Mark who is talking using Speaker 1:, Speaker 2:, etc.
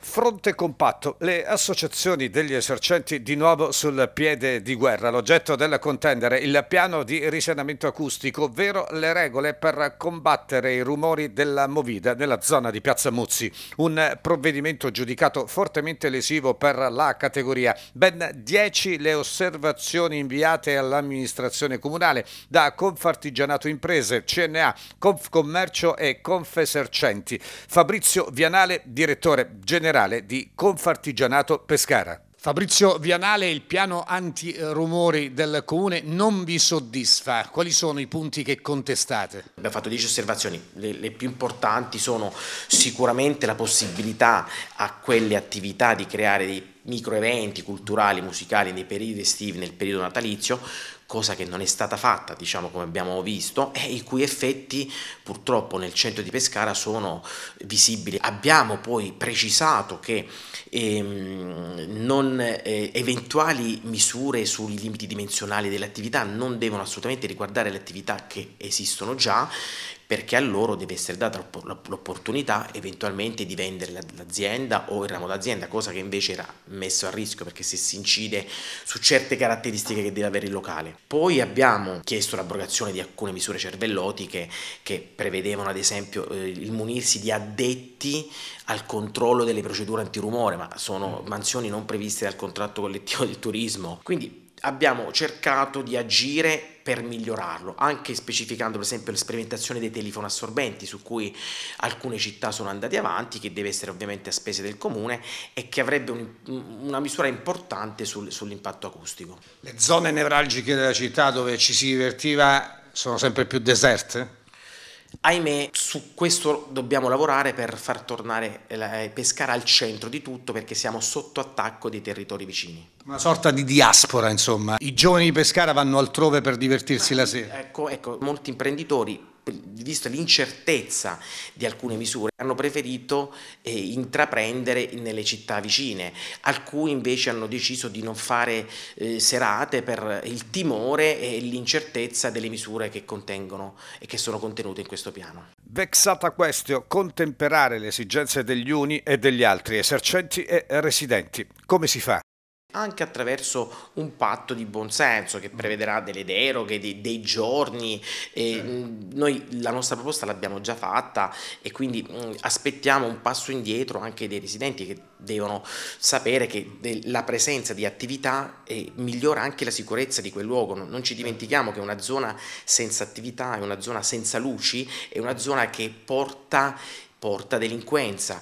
Speaker 1: Fronte compatto, le associazioni degli esercenti di nuovo sul piede di guerra, l'oggetto del contendere, il piano di risanamento acustico, ovvero le regole per combattere i rumori della movida nella zona di Piazza Muzzi, un provvedimento giudicato fortemente lesivo per la categoria. Ben 10 le osservazioni inviate all'amministrazione comunale da Confartigianato Imprese, CNA, Confcommercio e Confesercenti. Fabrizio Vianale, direttore generale generale di Confartigianato Pescara. Fabrizio Vianale, il piano antirumori del Comune non vi soddisfa. Quali sono i punti che contestate? Abbiamo fatto 10 osservazioni. Le, le, più importanti sono sicuramente la possibilità
Speaker 2: a quelle attività di creare dei microeventi culturali, musicali nei periodi estivi, nel periodo natalizio, cosa che non è stata fatta, diciamo come abbiamo visto, e i cui effetti purtroppo nel centro di Pescara sono visibili. Abbiamo poi precisato che ehm, non, eh, eventuali misure sui limiti dimensionali dell'attività non devono assolutamente riguardare le attività che esistono già, perché a loro deve essere data l'opportunità eventualmente di vendere l'azienda o il ramo d'azienda, cosa che invece era messo a rischio perché se si incide su certe caratteristiche che deve avere il locale. Poi abbiamo chiesto l'abrogazione di alcune misure cervellotiche che prevedevano ad esempio eh, il munirsi di addetti al controllo delle procedure antirumore, ma sono mm. mansioni non previste dal contratto collettivo del turismo. Quindi abbiamo cercato di agire per migliorarlo, anche specificando per esempio l'esperimentazione dei assorbenti su cui alcune città sono andate avanti, che deve essere ovviamente a spese del comune e che avrebbe un, una misura importante sul, sull'impatto acustico.
Speaker 1: Le zone nevralgiche della città dove ci si divertiva sono sempre più deserte?
Speaker 2: Ahimè, su questo dobbiamo lavorare per far tornare Pescara al centro di tutto perché siamo sotto attacco dei territori vicini.
Speaker 1: Una sorta di diaspora, insomma. I giovani di Pescara vanno altrove per divertirsi Ma, la sera.
Speaker 2: Ecco, ecco, molti imprenditori visto l'incertezza di alcune misure, hanno preferito eh, intraprendere nelle città vicine. Alcuni invece hanno deciso di non fare eh, serate per il timore e l'incertezza delle misure che contengono e che sono contenute in questo
Speaker 1: piano. Vexata questio, contemperare le esigenze degli uni e degli altri, esercenti e residenti. Come si fa? anche attraverso un patto di
Speaker 2: buonsenso che mm. prevederà delle deroghe, dei, dei giorni. Eh, noi la nostra proposta l'abbiamo già fatta e quindi mm, aspettiamo un passo indietro anche dei residenti che devono sapere che la presenza di attività migliora anche la sicurezza di quel luogo. Non, non ci dimentichiamo che una zona senza attività è una zona senza luci, è una zona che porta porta delinquenza.